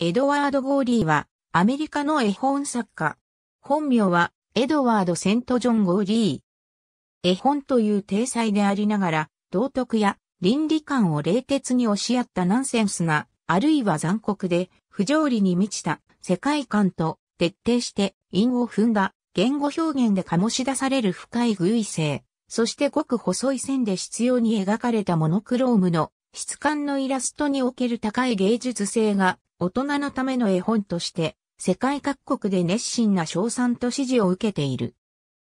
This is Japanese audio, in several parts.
エドワード・ゴーリーは、アメリカの絵本作家。本名は、エドワード・セント・ジョン・ゴーリー。絵本という体裁でありながら、道徳や倫理観を冷徹に押し合ったナンセンスな、あるいは残酷で、不条理に満ちた世界観と、徹底して韻を踏んだ言語表現で醸し出される深い偶意性、そしてごく細い線で必要に描かれたモノクロームの質感のイラストにおける高い芸術性が大人のための絵本として、世界各国で熱心な賞賛と支持を受けている。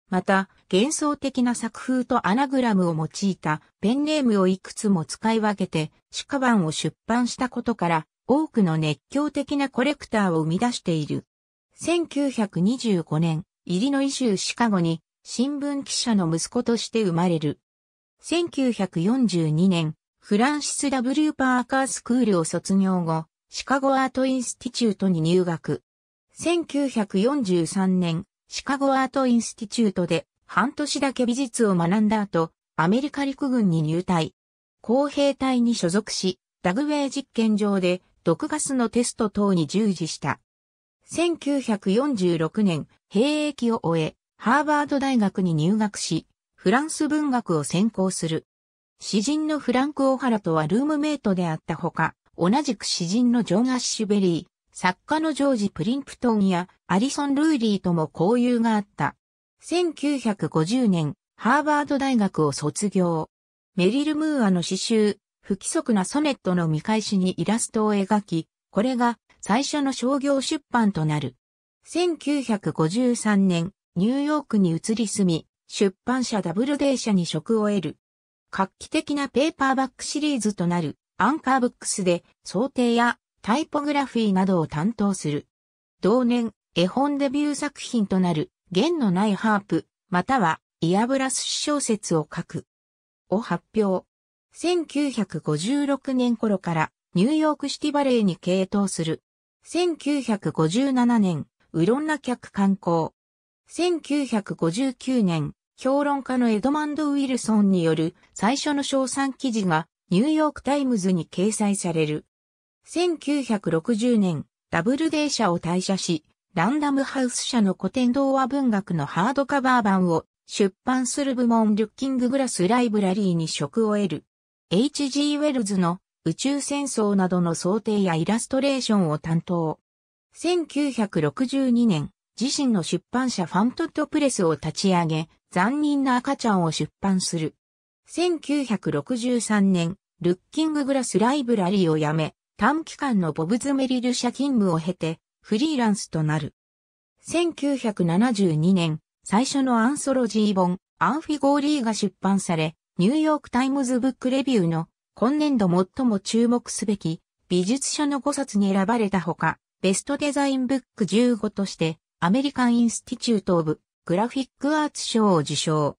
また、幻想的な作風とアナグラムを用いたペンネームをいくつも使い分けて、カバンを出版したことから、多くの熱狂的なコレクターを生み出している。1925年、イリノイ州シカゴに、新聞記者の息子として生まれる。1942年、フランシス・ W・ パーカースクールを卒業後、シカゴアートインスティチュートに入学。1943年、シカゴアートインスティチュートで半年だけ美術を学んだ後、アメリカ陸軍に入隊。工兵隊に所属し、ダグウェイ実験場で毒ガスのテスト等に従事した。1946年、兵役を終え、ハーバード大学に入学し、フランス文学を専攻する。詩人のフランク・オハラとはルームメイトであったほか、同じく詩人のジョン・アッシュベリー、作家のジョージ・プリンプトンやアリソン・ルーリーとも交友があった。1950年、ハーバード大学を卒業。メリル・ムーアの詩集、不規則なソネットの見返しにイラストを描き、これが最初の商業出版となる。1953年、ニューヨークに移り住み、出版社ダブルデー社に職を得る。画期的なペーパーバックシリーズとなるアンカーブックスで想定やタイポグラフィーなどを担当する。同年、絵本デビュー作品となる弦のないハープ、またはイアブラス小説を書く。を発表。1956年頃からニューヨークシティバレーに傾倒する。1957年、ウロんな客観光。1959年、評論家のエドマンド・ウィルソンによる最初の賞賛記事がニューヨークタイムズに掲載される。1960年、ダブルデー社を退社し、ランダムハウス社の古典童話文学のハードカバー版を出版する部門ルッキンググラスライブラリーに職を得る。H.G. ウェルズの宇宙戦争などの想定やイラストレーションを担当。1962年、自身の出版社ファントットプレスを立ち上げ、残忍な赤ちゃんを出版する。1963年、ルッキンググラスライブラリーを辞め、短期間のボブズメリル社勤務を経て、フリーランスとなる。1972年、最初のアンソロジー本、アンフィゴーリーが出版され、ニューヨークタイムズブックレビューの今年度最も注目すべき美術書の5冊に選ばれたほか、ベストデザインブック15としてアメリカンインスティチュート・オブ・グラフィック・アーツ賞を受賞。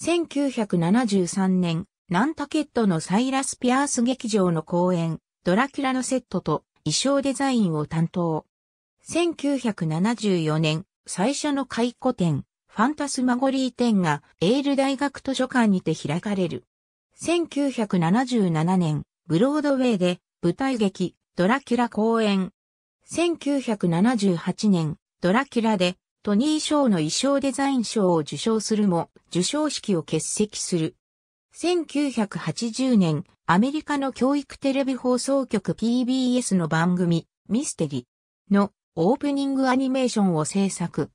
1973年、ナンタケットのサイラス・ピアース劇場の公演、ドラキュラのセットと衣装デザインを担当。1974年、最初の回顧展、ファンタスマゴリー展がエール大学図書館にて開かれる。1977年、ブロードウェイで舞台劇、ドラキュラ公演。1978年、ドラキュラでトニー賞の衣装デザイン賞を受賞するも、受賞式を欠席する。1980年、アメリカの教育テレビ放送局 PBS の番組、ミステリのオープニングアニメーションを制作。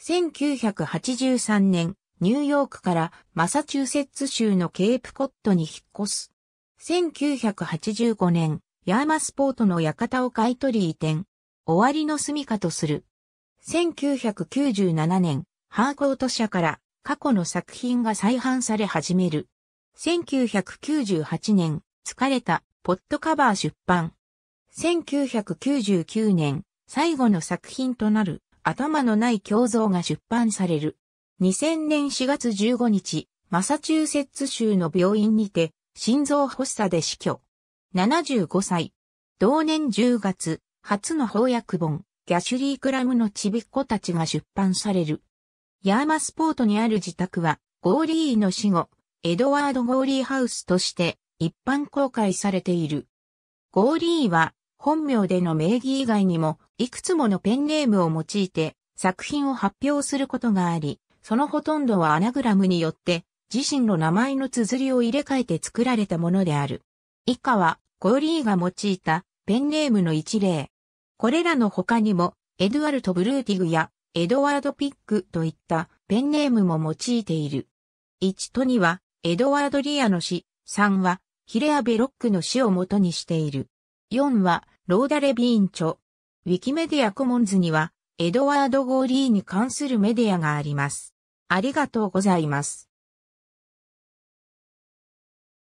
1983年、ニューヨークからマサチューセッツ州のケープコットに引っ越す。1985年、ヤーマスポートの館を買取移転。終わりの住処とする。1997年、ハーコート社から過去の作品が再販され始める。1998年、疲れた、ポッドカバー出版。1999年、最後の作品となる、頭のない胸像が出版される。2000年4月15日、マサチューセッツ州の病院にて、心臓発作で死去。75歳。同年10月、初の翻訳本、ギャシュリー・クラムのちびっ子たちが出版される。ヤーマスポートにある自宅は、ゴーリーの死後、エドワード・ゴーリーハウスとして一般公開されている。ゴーリーは、本名での名義以外にも、いくつものペンネームを用いて作品を発表することがあり、そのほとんどはアナグラムによって、自身の名前の綴りを入れ替えて作られたものである。以下は、ゴーリーが用いたペンネームの一例。これらの他にも、エドゥアルト・ブルーティグや、エドワード・ピックといったペンネームも用いている。1と2は、エドワード・リアの詩、3は、ヒレア・ベロックの詩を元にしている。4は、ローダ・レビーン著。ウィキメディア・コモンズには、エドワード・ゴーリーに関するメディアがあります。ありがとうございます。